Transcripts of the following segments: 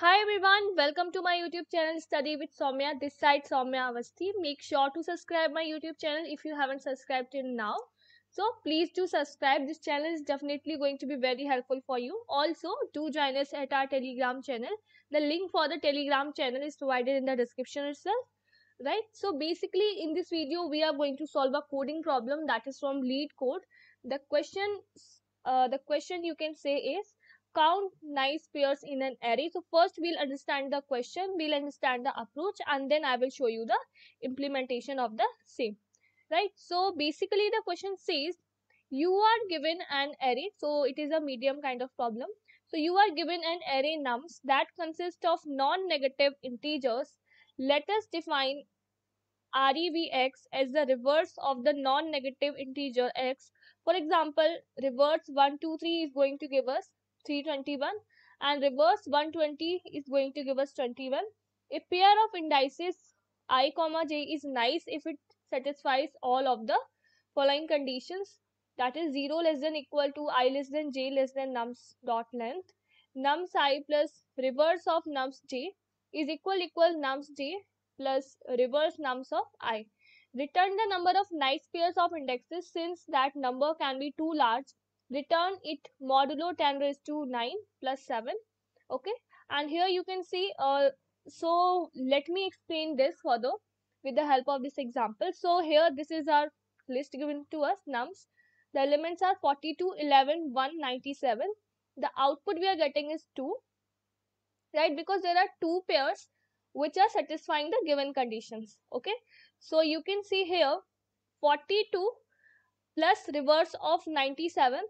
Hi everyone, welcome to my YouTube channel Study with Somya. This side Somya Avasthi. Make sure to subscribe my YouTube channel if you haven't subscribed till now. So please do subscribe. This channel is definitely going to be very helpful for you. Also do join us at our Telegram channel. The link for the Telegram channel is provided in the description itself. Right. So basically in this video we are going to solve a coding problem that is from lead code. The question uh, the question you can say is count nice pairs in an array. So first we'll understand the question, we'll understand the approach and then I will show you the implementation of the same. Right. So basically the question says you are given an array. So it is a medium kind of problem. So you are given an array nums that consists of non-negative integers. Let us define REVX as the reverse of the non-negative integer x. For example, reverse 1, 2, 3 is going to give us 321 and reverse 120 is going to give us 21. A pair of indices i comma j is nice if it satisfies all of the following conditions that is 0 less than equal to i less than j less than nums dot length nums i plus reverse of nums j is equal equal nums j plus reverse nums of i. Return the number of nice pairs of indexes since that number can be too large return it modulo 10 raised to 9 plus 7 okay and here you can see uh, so let me explain this further with the help of this example so here this is our list given to us nums the elements are 42 11 197 the output we are getting is 2 right because there are two pairs which are satisfying the given conditions okay so you can see here 42 plus reverse of 97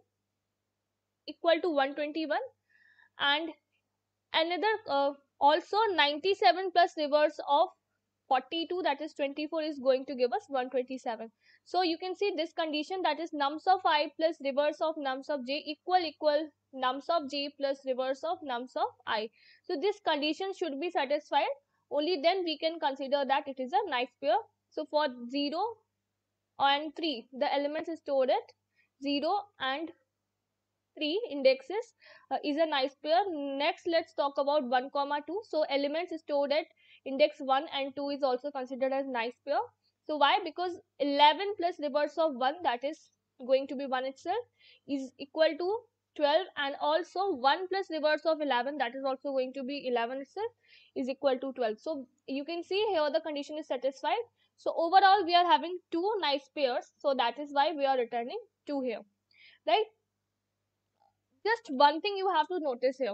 equal to 121 and another uh, also 97 plus reverse of 42 that is 24 is going to give us 127 so you can see this condition that is nums of i plus reverse of nums of j equal equal nums of j plus reverse of nums of i so this condition should be satisfied only then we can consider that it is a nice pair so for 0 and 3 the elements stored at 0 and three indexes uh, is a nice pair next let's talk about 1 comma 2 so elements stored at index 1 and 2 is also considered as nice pair so why because 11 plus reverse of 1 that is going to be 1 itself is equal to 12 and also 1 plus reverse of 11 that is also going to be 11 itself is equal to 12 so you can see here the condition is satisfied so overall we are having two nice pairs so that is why we are returning 2 here right just one thing you have to notice here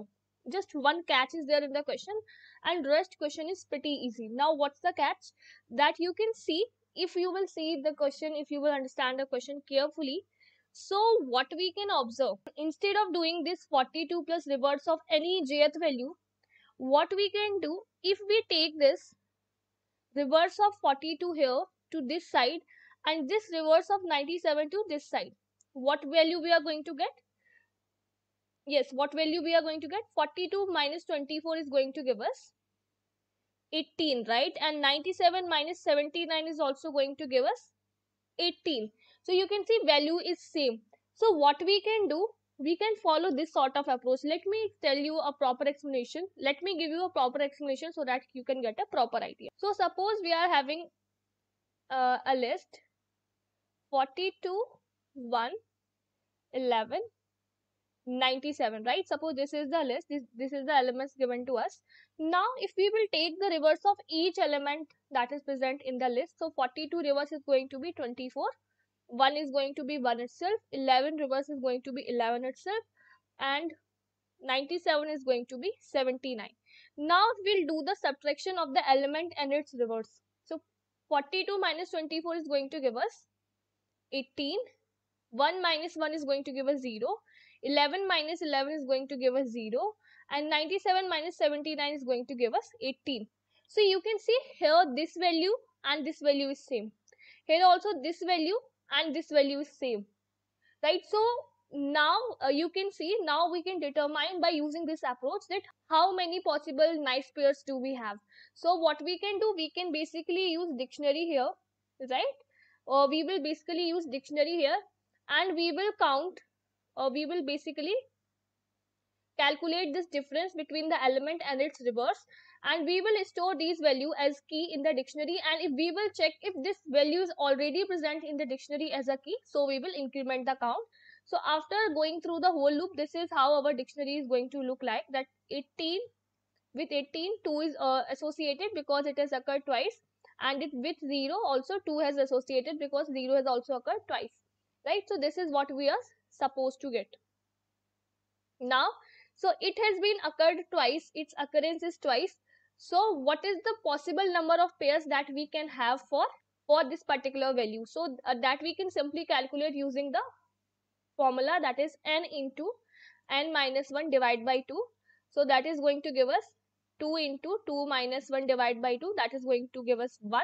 just one catch is there in the question and rest question is pretty easy now what's the catch that you can see if you will see the question if you will understand the question carefully so what we can observe instead of doing this 42 plus reverse of any jth value what we can do if we take this reverse of 42 here to this side and this reverse of 97 to this side what value we are going to get yes, what value we are going to get? 42 minus 24 is going to give us 18, right? And 97 minus 79 is also going to give us 18. So you can see value is same. So what we can do, we can follow this sort of approach. Let me tell you a proper explanation. Let me give you a proper explanation so that you can get a proper idea. So suppose we are having uh, a list 42, 1, 11, 97 right suppose this is the list this, this is the elements given to us now if we will take the reverse of each element that is present in the list so 42 reverse is going to be 24 1 is going to be 1 itself 11 reverse is going to be 11 itself and 97 is going to be 79 now we'll do the subtraction of the element and its reverse so 42 minus 24 is going to give us 18 1 minus 1 is going to give us 0 11 minus 11 is going to give us 0 and 97 minus 79 is going to give us 18. So you can see here this value and this value is same. Here also this value and this value is same. Right. So now uh, you can see now we can determine by using this approach that how many possible nice pairs do we have. So what we can do we can basically use dictionary here right or uh, we will basically use dictionary here and we will count uh, we will basically calculate this difference between the element and its reverse and we will store these value as key in the dictionary and if we will check if this value is already present in the dictionary as a key so we will increment the count so after going through the whole loop this is how our dictionary is going to look like that 18 with 18 2 is uh, associated because it has occurred twice and it with 0 also 2 has associated because 0 has also occurred twice right so this is what we are supposed to get. Now, so it has been occurred twice, its occurrence is twice. So what is the possible number of pairs that we can have for, for this particular value? So uh, that we can simply calculate using the formula that is n into n minus 1 divided by 2. So that is going to give us 2 into 2 minus 1 divided by 2 that is going to give us 1.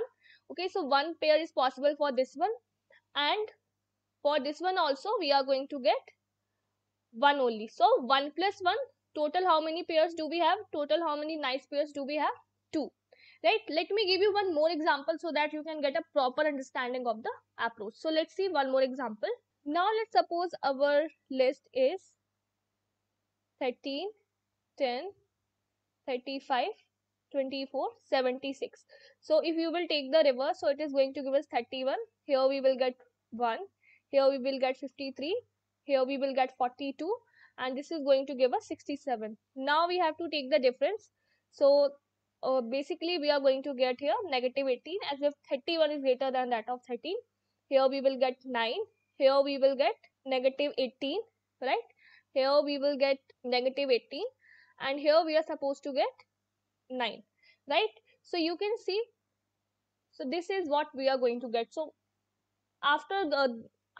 Okay, so one pair is possible for this one and for this one also we are going to get 1 only so 1 plus 1 total how many pairs do we have total how many nice pairs do we have 2 right let me give you one more example so that you can get a proper understanding of the approach so let's see one more example now let's suppose our list is 13 10 35 24 76 so if you will take the reverse so it is going to give us 31 here we will get 1 here we will get 53 here we will get 42 and this is going to give us 67 now we have to take the difference so uh, basically we are going to get here negative 18 as if 31 is greater than that of 13 here we will get 9 here we will get negative 18 right here we will get negative 18 and here we are supposed to get 9 right so you can see so this is what we are going to get so after the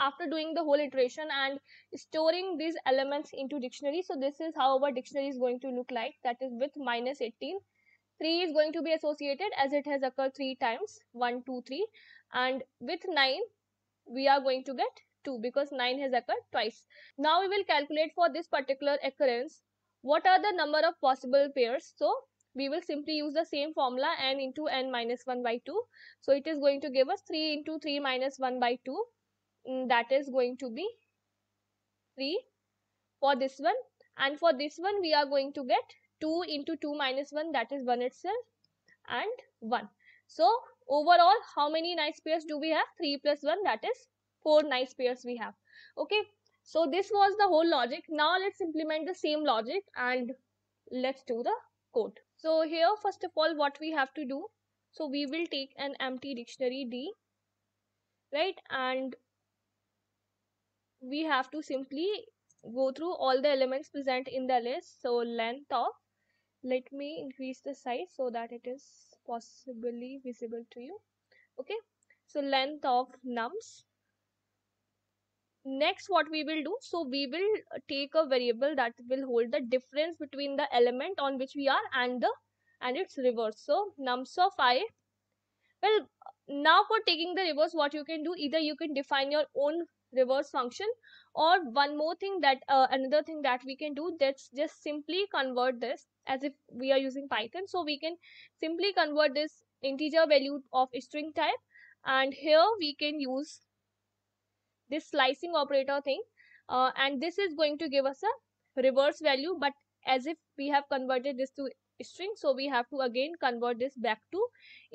after doing the whole iteration and storing these elements into dictionary. So this is how our dictionary is going to look like that is with minus 18. 3 is going to be associated as it has occurred 3 times 1, 2, 3 and with 9 we are going to get 2 because 9 has occurred twice. Now we will calculate for this particular occurrence what are the number of possible pairs. So we will simply use the same formula n into n minus 1 by 2. So it is going to give us 3 into 3 minus 1 by 2 Mm, that is going to be 3 for this one and for this one we are going to get 2 into 2 minus 1 that is 1 itself and 1. So overall how many nice pairs do we have? 3 plus 1 that is 4 nice pairs we have. Okay. So this was the whole logic. Now let's implement the same logic and let's do the code. So here first of all what we have to do. So we will take an empty dictionary D right and we have to simply go through all the elements present in the list so length of let me increase the size so that it is possibly visible to you okay so length of nums next what we will do so we will take a variable that will hold the difference between the element on which we are and the and its reverse so nums of i well now for taking the reverse what you can do either you can define your own reverse function or one more thing that uh, another thing that we can do that's just simply convert this as if we are using python so we can simply convert this integer value of string type and here we can use this slicing operator thing uh, and this is going to give us a reverse value but as if we have converted this to string so we have to again convert this back to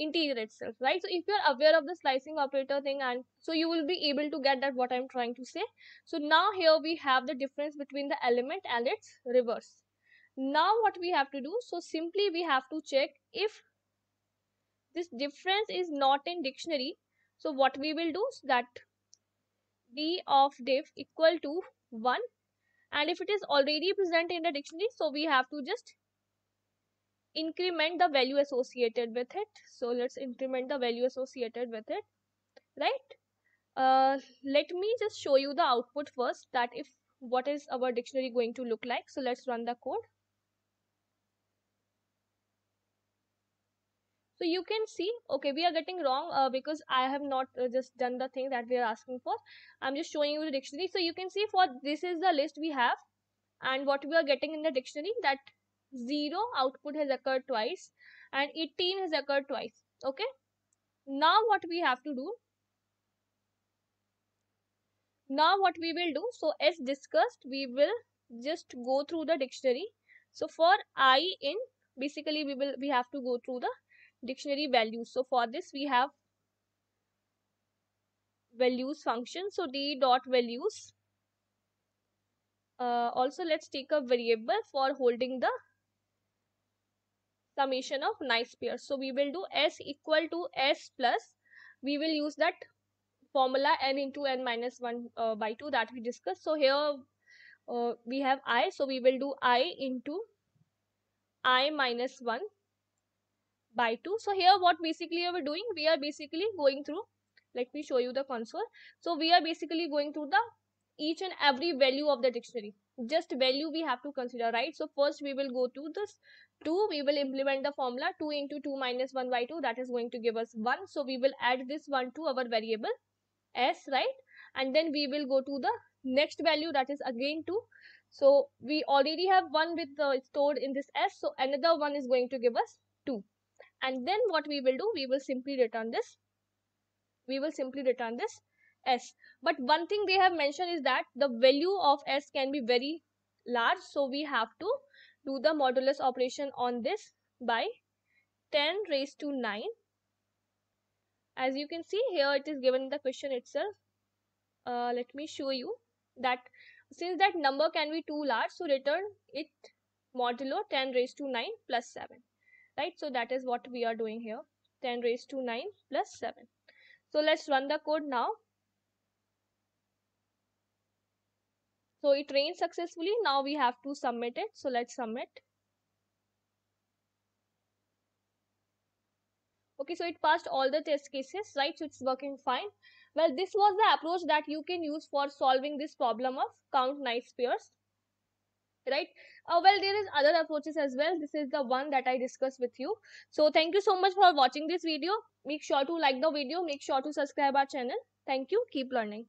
integer itself right so if you're aware of the slicing operator thing and so you will be able to get that what i'm trying to say so now here we have the difference between the element and its reverse now what we have to do so simply we have to check if this difference is not in dictionary so what we will do is that d of diff equal to 1 and if it is already present in the dictionary so we have to just increment the value associated with it. So let's increment the value associated with it, right? Uh, let me just show you the output first that if what is our dictionary going to look like. So let's run the code. So you can see, okay, we are getting wrong uh, because I have not uh, just done the thing that we are asking for. I'm just showing you the dictionary. So you can see for this is the list we have and what we are getting in the dictionary that 0 output has occurred twice and 18 has occurred twice okay now what we have to do now what we will do so as discussed we will just go through the dictionary so for i in basically we will we have to go through the dictionary values so for this we have values function so d dot values uh, also let's take a variable for holding the summation of nice pairs. So we will do S equal to S plus we will use that formula n into n minus 1 uh, by 2 that we discussed. So here uh, we have i. So we will do i into i minus 1 by 2. So here what basically we are doing? We are basically going through, let me show you the console. So we are basically going through the each and every value of the dictionary. Just value we have to consider, right? So first we will go to this 2 we will implement the formula 2 into 2 minus 1 by 2 that is going to give us 1 so we will add this 1 to our variable s right and then we will go to the next value that is again 2 so we already have one with the stored in this s so another one is going to give us 2 and then what we will do we will simply return this we will simply return this s but one thing they have mentioned is that the value of s can be very large so we have to do the modulus operation on this by 10 raised to 9. As you can see here it is given in the question itself. Uh, let me show you that since that number can be too large so return it modulo 10 raised to 9 plus 7 right so that is what we are doing here 10 raised to 9 plus 7 so let's run the code now So it rained successfully. Now we have to submit it. So let's submit. Okay, so it passed all the test cases, right? So it's working fine. Well, this was the approach that you can use for solving this problem of count nice pairs, right? Uh, well, there is other approaches as well. This is the one that I discussed with you. So thank you so much for watching this video. Make sure to like the video. Make sure to subscribe our channel. Thank you. Keep learning.